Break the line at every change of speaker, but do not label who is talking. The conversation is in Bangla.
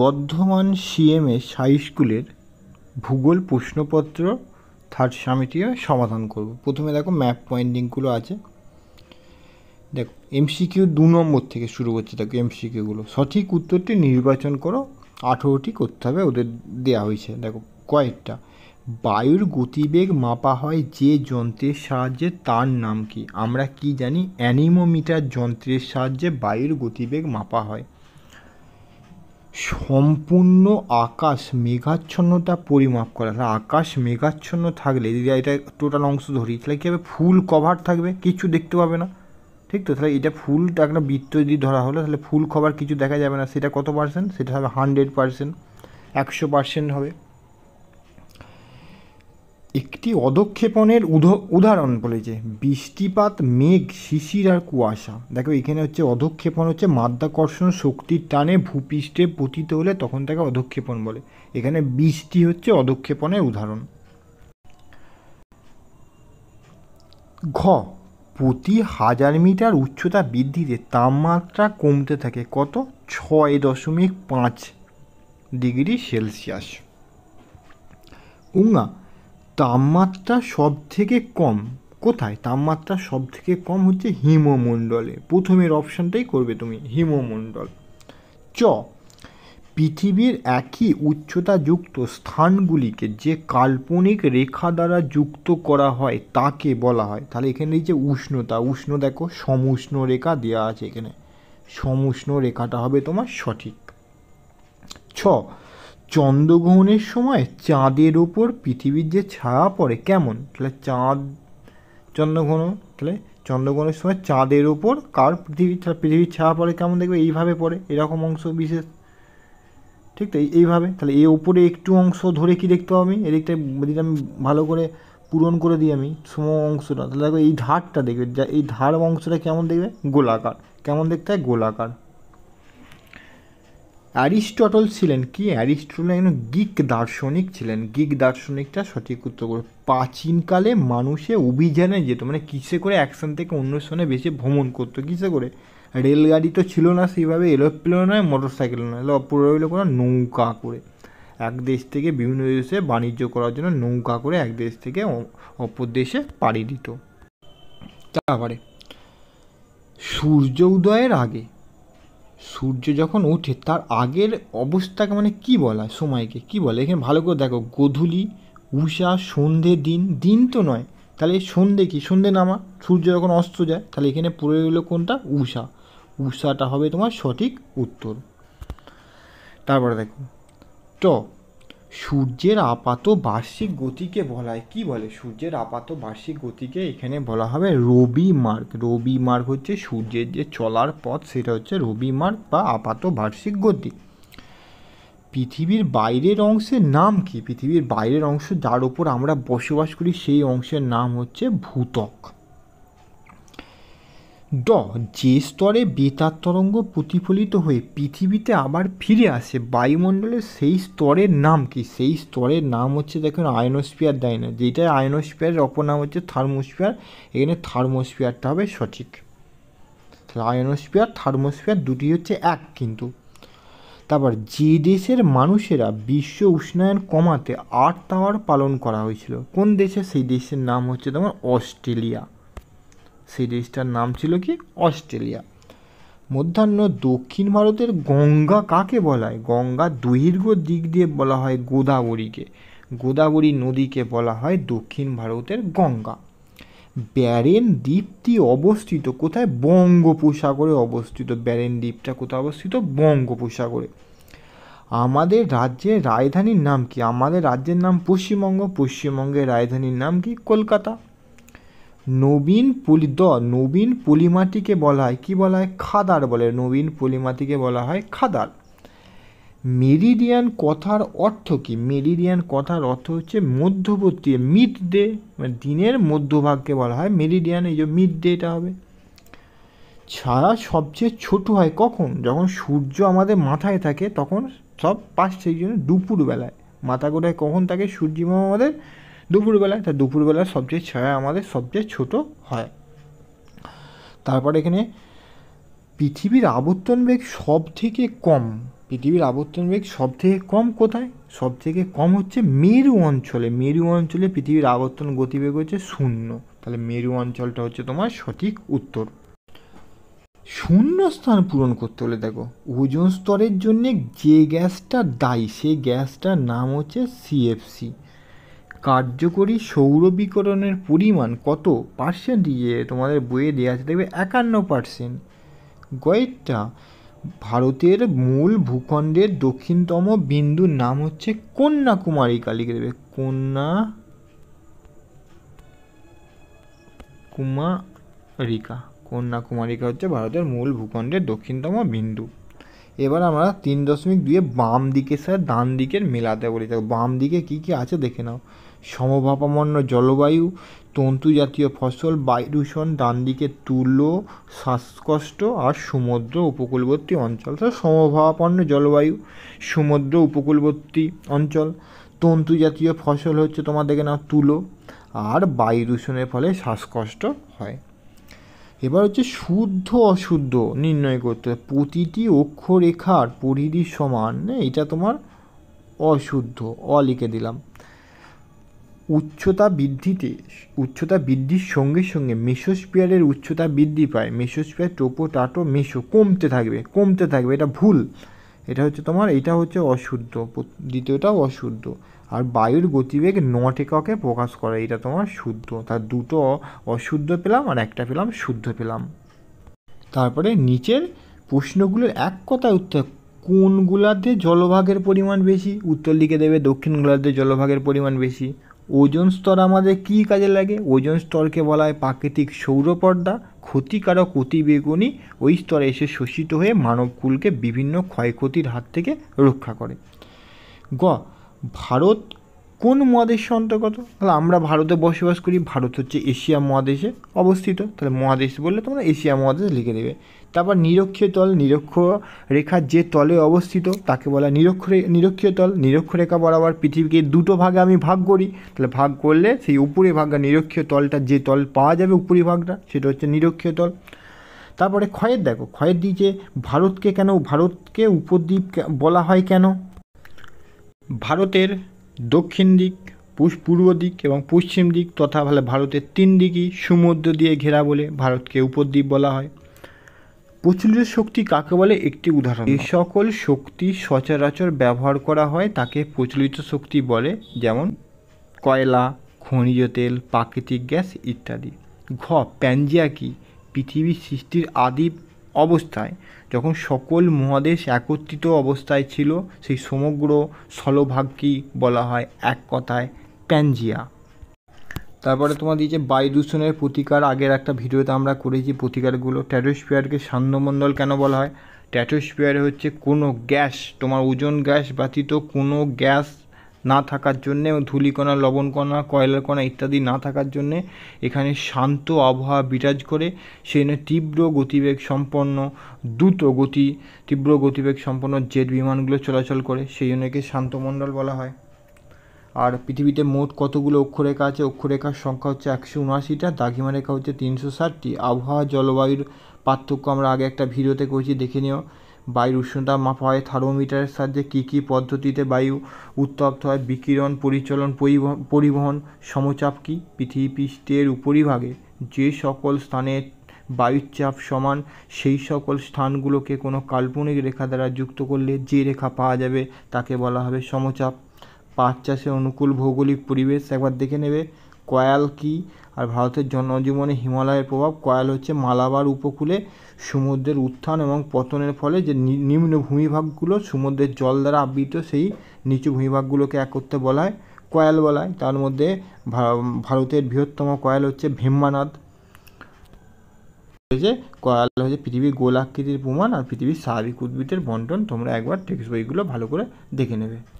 বর্ধমান সিএমএস হাই স্কুলের ভূগোল প্রশ্নপত্র থার্ড সামিটিও সমাধান করব প্রথমে দেখো ম্যাপ পয়েন্টিংগুলো আছে দেখো এমসিকিউ দু নম্বর থেকে শুরু করছে দেখো এমসিকিউগুলো সঠিক উত্তরটি নির্বাচন করো আঠেরোটি করতে হবে ওদের দেয়া হয়েছে দেখো কয়েকটা বায়ুর গতিবেগ মাপা হয় যে যন্ত্রের সাহায্যে তার নাম কি আমরা কি জানি অ্যানিমোমিটার যন্ত্রের সাহায্যে বায়ুর গতিবেগ মাপা হয় সম্পূর্ণ আকাশ মেঘাচ্ছন্নতা পরিমাপ করা আকাশ মেঘাচ্ছন্ন থাকলে যদি এটা টোটাল অংশ ধরি তাহলে কী হবে ফুল কভার থাকবে কিছু দেখতে পাবে না ঠিক তো তাহলে এটা ফুলটা একটা বৃত্ত যদি ধরা হলো তাহলে ফুল কভার কিছু দেখা যাবে না সেটা কত পার্সেন্ট সেটা হবে হান্ড্রেড পার্সেন্ট একশো পার্সেন্ট হবে একটি অধক্ষেপণের উদাহরণ বলেছে বৃষ্টিপাত মেঘ শিশির আর কুয়াশা দেখো এখানে হচ্ছে অধক্ষেপণ হচ্ছে মাধ্যাকর্ষণ শক্তির টানে ভূপৃষ্ঠে পতিত হলে তখন তাকে অধক্ষেপণ বলে এখানে বৃষ্টি হচ্ছে অধক্ষেপণের উদাহরণ ঘ প্রতি হাজার মিটার উচ্চতা বৃদ্ধিতে তাপমাত্রা কমতে থাকে কত ছয় দশমিক পাঁচ ডিগ্রি সেলসিয়াস উঙ্গা তাপমাত্রা সব থেকে কম কোথায় তাপমাত্রা সব থেকে কম হচ্ছে হিমমণ্ডলে প্রথমের অপশানটাই করবে তুমি হিমমণ্ডল চ পৃথিবীর একই উচ্চতাযুক্ত স্থানগুলিকে যে কাল্পনিক রেখা দ্বারা যুক্ত করা হয় তাকে বলা হয় তাহলে এখানে এই যে উষ্ণতা উষ্ণ দেখো সমুষ্ণ রেখা দেওয়া আছে এখানে সমুষ্ণ রেখাটা হবে তোমার সঠিক ছ চন্দ্রগ্রহণের সময় চাঁদের ওপর পৃথিবীর যে ছায়া পড়ে কেমন তাহলে চাঁদ চন্দ্রগ্রহণ তাহলে চন্দ্রগ্রহণের সময় চাঁদের ওপর কার পৃথিবীর পৃথিবীর ছায়া পড়ে কেমন দেখবে এইভাবে পড়ে এরকম অংশ বিশেষ ঠিক তো এইভাবে তাহলে এ ওপরে একটু অংশ ধরে কি দেখতে পাবো আমি এদিকটা যদি আমি ভালো করে পূরণ করে দিই আমি সম অংশটা তাহলে দেখো এই ধারটা দেখবে যা এই ধার অংশটা কেমন দেখবে গোলাকার কেমন দেখতে হয় গোলাকার অ্যারিস্টটল ছিলেন কি অ্যারিস্টটল একজন গিক দার্শনিক ছিলেন গিক দার্শনিকটা সঠিক উত্তর করে প্রাচীনকালে মানুষে অভিযানে যেত মানে কিসে করে এক স্থান থেকে অন্য স্থানে বেশি ভ্রমণ করতো কিসে করে রেলগাড়ি তো ছিল না সেইভাবে এরোপ্লেন নয় মোটর সাইকেল নয় অপর রইল কোনো নৌকা করে এক দেশ থেকে বিভিন্ন দেশে বাণিজ্য করার জন্য নৌকা করে এক দেশ থেকে অপর দেশে পাড়ি দিত তারপরে সূর্য উদয়ের আগে সূর্য যখন ওঠে তার আগের অবস্থাকে মানে কী বলা হয় সময়কে কী বলে এখানে ভালো করে দেখো গোধূলি উষা সন্ধে দিন দিন তো নয় তাহলে সন্ধে কি সন্ধে নামা সূর্য যখন অস্ত যায় তাহলে এখানে পড়ে গেলো কোনটা উষা উষাটা হবে তোমার সঠিক উত্তর তারপরে দেখো ট সূর্যের আপাত বার্ষিক গতিকে বলা হয় কী বলে সূর্যের আপাত বার্ষিক গতিকে এখানে বলা হবে রবি মার্গ রবি মার্গ হচ্ছে সূর্যের যে চলার পথ সেটা হচ্ছে রবি মার্গ বা আপাত বার্ষিক গতি পৃথিবীর বাইরের অংশের নাম কি পৃথিবীর বাইরের অংশ যার ওপর আমরা বসবাস করি সেই অংশের নাম হচ্ছে ভূতক ড যে স্তরে বেতার তরঙ্গ প্রতিফলিত হয়ে পৃথিবীতে আবার ফিরে আসে বায়ুমণ্ডলের সেই স্তরের নাম কি সেই স্তরের নাম হচ্ছে দেখুন আয়নোস্ফিয়ার দেয় না যেটা আয়নোস্ফিয়ারের অপর নাম হচ্ছে থার্মোস্ফিয়ার এখানে থার্মোস্ফিয়ারটা হবে সঠিক আয়নোস্ফিয়ার থার্মোস্ফিয়ার দুটি হচ্ছে এক কিন্তু তারপর যে দেশের মানুষেরা বিশ্ব উষ্ণায়ন কমাতে আর্থ আওয়ার পালন করা হয়েছিল কোন দেশে সেই দেশের নাম হচ্ছে তোমার অস্ট্রেলিয়া সেই দেশটার নাম ছিল কি অস্ট্রেলিয়া মধ্যাহ্ন দক্ষিণ ভারতের গঙ্গা কাকে বলা হয় গঙ্গা দৈর্ঘ্য দিক দিয়ে বলা হয় গোদাবরীকে গোদাবরী নদীকে বলা হয় দক্ষিণ ভারতের গঙ্গা ব্যারেন দ্বীপটি অবস্থিত কোথায় বঙ্গোপসাগরে অবস্থিত ব্যারেন দ্বীপটা কোথায় অবস্থিত বঙ্গোপসাগরে আমাদের রাজ্যের রাজধানীর নাম কি আমাদের রাজ্যের নাম পশ্চিমবঙ্গ পশ্চিমবঙ্গের রাজধানীর নাম কি কলকাতা নবীন পলি দ নবীন পলিমাটিকে বলা হয় কি বলা হয় খাদার বলে নবীন পলিমাটিকে বলা হয় খাদার মেরিডিয়ান কথার অর্থ কি মেরিডিয়ান কথার অর্থ হচ্ছে মধ্যবর্তী মিড ডে মানে দিনের মধ্যভাগকে বলা হয় মেরিডিয়ান এই যে মিড ডে এটা হবে ছায়া সবচেয়ে ছোট হয় কখন যখন সূর্য আমাদের মাথায় থাকে তখন সব পাশ সেই জন্য দুপুরবেলায় মাথা গোটায় কখন থাকে সূর্যিমা আমাদের দুপুরবেলায় তা দুপুরবেলা সবচেয়ে ছায়া আমাদের সবচেয়ে ছোট হয় তারপর এখানে পৃথিবীর আবর্তন বেগ সব থেকে কম পৃথিবীর আবর্তন বেগ সব থেকে কম কোথায় সব থেকে কম হচ্ছে মেরু অঞ্চলে মেরু অঞ্চলে পৃথিবীর আবর্তন গতিবেগ হচ্ছে শূন্য তাহলে মেরু অঞ্চলটা হচ্ছে তোমার সঠিক উত্তর শূন্য স্থান পূরণ করতে হলে দেখো ওজন স্তরের জন্যে যে গ্যাসটা দায়ী সেই গ্যাসটার নাম হচ্ছে সিএফসি কার্যকরী সৌর বিকরণের পরিমাণ কত পার্সেন্টেজে ইয়ে তোমাদের বইয়ে দেওয়া আছে দেখবে একান্ন পার্সেন্ট গয়েরটা ভারতের মূল ভূখণ্ডের দক্ষিণতম বিন্দুর নাম হচ্ছে কন্যাকুমারী কালিকে দেবে কন্যা কুমারিকা কন্যাকুমারিকা হচ্ছে ভারতের মূল ভূখণ্ডের দক্ষিণতম বিন্দু এবার আমরা তিন দশমিক দুয়ে বাম দিকে স্যার ডান দিকের মেলাতে বলি বাম দিকে কী কী আছে দেখে নাও সমভাবাপন্ন জলবায়ু তন্তু জাতীয় ফসল বায়ুদূষণ ডানদিকে তুলো শ্বাসকষ্ট আর সমুদ্র উপকূলবর্তী অঞ্চল তো সমভাবাপন্ন জলবায়ু সমুদ্র উপকূলবর্তী অঞ্চল তন্তু জাতীয় ফসল হচ্ছে তোমার দেখে নাও তুলো আর বায়ু দূষণের ফলে শ্বাসকষ্ট হয় এবার হচ্ছে শুদ্ধ অশুদ্ধ নির্ণয় করতে হয় প্রতিটি অক্ষরেখার পরিধি সমান হ্যাঁ? এটা তোমার অশুদ্ধ অ লিখে দিলাম উচ্চতা বৃদ্ধিতে উচ্চতা বৃদ্ধির সঙ্গে সঙ্গে মেসোস্পিয়ারের উচ্চতা বৃদ্ধি পায় মেসোস্পিয়ার টোপো টাটো মেসো কমতে থাকবে কমতে থাকবে এটা ভুল এটা হচ্ছে তোমার এটা হচ্ছে অশুদ্ধ দ্বিতীয়টাও অশুদ্ধ আর বায়ুর গতিবেগ নট এককে প্রকাশ করে এটা তোমার শুদ্ধ তার দুটো অশুদ্ধ পেলাম আর একটা পেলাম শুদ্ধ পেলাম তারপরে নিচের প্রশ্নগুলোর এক কথায় উত্তর কোন জলভাগের পরিমাণ বেশি উত্তর দিকে দেবে দক্ষিণ গোলার্ধে জলভাগের পরিমাণ বেশি ওজোন স্তর আমাদের কী কাজে লাগে ওজোন স্তরকে বলা হয় প্রাকৃতিক সৌরপর্দা ক্ষতিকারক অতিবেগুনি ওই স্তরে এসে শোষিত হয়ে মানবকুলকে বিভিন্ন ক্ষয়ক্ষতির হাত থেকে রক্ষা করে গ ভারত কোন মহাদেশের অন্তর্গত তাহলে আমরা ভারতে বসবাস করি ভারত হচ্ছে এশিয়া মহাদেশে অবস্থিত তাহলে মহাদেশ বললে তোমরা এশিয়া মহাদেশ লিখে দেবে তারপর নিরক্ষীয় তল নিরক্ষ রেখার যে তলে অবস্থিত তাকে বলা নিরক্ষ নিরক্ষীয় তল নিরক্ষরেখা বরাবর পৃথিবীকে দুটো ভাগে আমি ভাগ করি তাহলে ভাগ করলে সেই উপরে ভাগটা নিরক্ষীয় তলটা যে তল পাওয়া যাবে উপরি ভাগটা সেটা হচ্ছে নিরক্ষীয় তল তারপরে ক্ষয়ের দেখো ক্ষয়ের যে ভারতকে কেন ভারতকে উপদ্বীপ বলা হয় কেন ভারতের দক্ষিণ দিক পূর্ব দিক এবং পশ্চিম দিক তথা ভালো ভারতের তিন দিকই সমুদ্র দিয়ে ঘেরা বলে ভারতকে উপদ্বীপ বলা হয় প্রচলিত শক্তি কাকে বলে একটি উদাহরণ এই সকল শক্তি সচরাচর ব্যবহার করা হয় তাকে প্রচলিত শক্তি বলে যেমন কয়লা খনিজ তেল প্রাকৃতিক গ্যাস ইত্যাদি ঘ প্যাঞ্জিয়া কি পৃথিবীর সৃষ্টির আদি অবস্থায় যখন সকল মহাদেশ একত্রিত অবস্থায় ছিল সেই সমগ্র স্থলভাগকেই বলা হয় এক কথায় প্যানজিয়া তারপরে তোমার দিয়েছে বায়ু দূষণের প্রতিকার আগের একটা ভিডিওতে আমরা করেছি প্রতিকারগুলো ট্যাটোস্পিয়ারকে সান্ধ্যমণ্ডল কেন বলা হয় ট্যাটোস্পিয়ারে হচ্ছে কোনো গ্যাস তোমার ওজন গ্যাস ব্যতীত কোনো গ্যাস না থাকার জন্যে এবং ধূলিকণা লবণকণা কয়লার কণা ইত্যাদি না থাকার জন্যে এখানে শান্ত আবহাওয়া বিরাজ করে সেই তীব্র গতিবেগ সম্পন্ন দ্রুত গতি তীব্র গতিবেগ সম্পন্ন জেট বিমানগুলো চলাচল করে সেই জন্য একে শান্তমণ্ডল বলা হয় আর পৃথিবীতে মোট কতগুলো অক্ষরেখা আছে অক্ষরেখার সংখ্যা হচ্ছে একশো উনআশিটা দাগিমা রেখা হচ্ছে তিনশো ষাটটি আবহাওয়া জলবায়ুর পার্থক্য আমরা আগে একটা ভিডিওতে করেছি দেখে নিও বায়ুর উষ্ণতা মাপা হয় থার্মোমিটারের সাহায্যে কী কী পদ্ধতিতে বায়ু উত্তপ্ত হয় বিকিরণ পরিচলন পরিবহন সমচাপ কী পৃথিবী পৃষ্ঠের উপরিভাগে যে সকল স্থানে বায়ুর চাপ সমান সেই সকল স্থানগুলোকে কোনো কাল্পনিক রেখা দ্বারা যুক্ত করলে যে রেখা পাওয়া যাবে তাকে বলা হবে সমচাপ পাট চাষের অনুকূল ভৌগোলিক পরিবেশ একবার দেখে নেবে কয়াল কী আর ভারতের জনজীবনে হিমালয়ের প্রভাব কয়াল হচ্ছে মালাবার উপকূলে সমুদ্রের উত্থান এবং পতনের ফলে যে নিম্ন ভূমিভাগগুলো সমুদ্রের জল দ্বারা আবৃত সেই নিচু ভূমিভাগগুলোকে এক করতে বলা হয় কয়াল বলা হয় তার মধ্যে ভারতের বৃহত্তম কয়াল হচ্ছে ভেম্মানাদ যে কয়াল হচ্ছে পৃথিবীর গোলাকৃতির প্রমাণ আর পৃথিবীর স্বাভাবিক উদ্ভিদের বন্টন তোমরা একবার টেক্সট বইগুলো ভালো করে দেখে নেবে